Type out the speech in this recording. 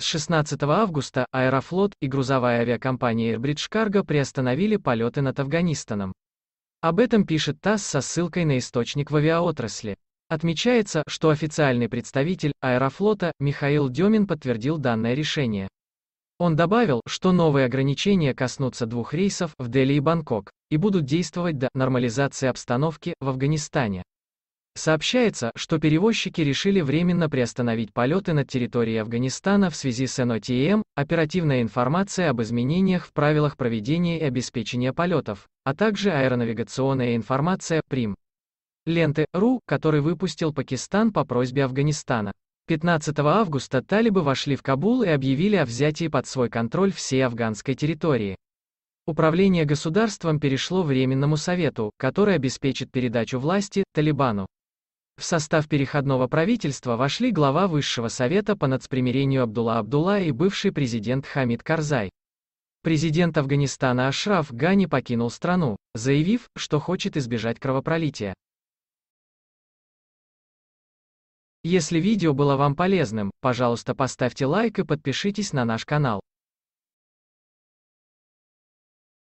С 16 августа Аэрофлот и грузовая авиакомпания Airbridge Cargo приостановили полеты над Афганистаном. Об этом пишет ТАСС со ссылкой на источник в авиаотрасли. Отмечается, что официальный представитель Аэрофлота Михаил Демин подтвердил данное решение. Он добавил, что новые ограничения коснутся двух рейсов в Дели и Бангкок и будут действовать до нормализации обстановки в Афганистане. Сообщается, что перевозчики решили временно приостановить полеты над территорией Афганистана в связи с НОТМ, эм, оперативная информация об изменениях в правилах проведения и обеспечения полетов, а также аэронавигационная информация, прим. Ленты, РУ, который выпустил Пакистан по просьбе Афганистана. 15 августа талибы вошли в Кабул и объявили о взятии под свой контроль всей афганской территории. Управление государством перешло Временному совету, который обеспечит передачу власти Талибану. В состав переходного правительства вошли глава Высшего совета по нацпримирению Абдулла Абдулла и бывший президент Хамид Карзай. Президент Афганистана Ашраф Гани покинул страну, заявив, что хочет избежать кровопролития. Если видео было вам полезным, пожалуйста поставьте лайк и подпишитесь на наш канал.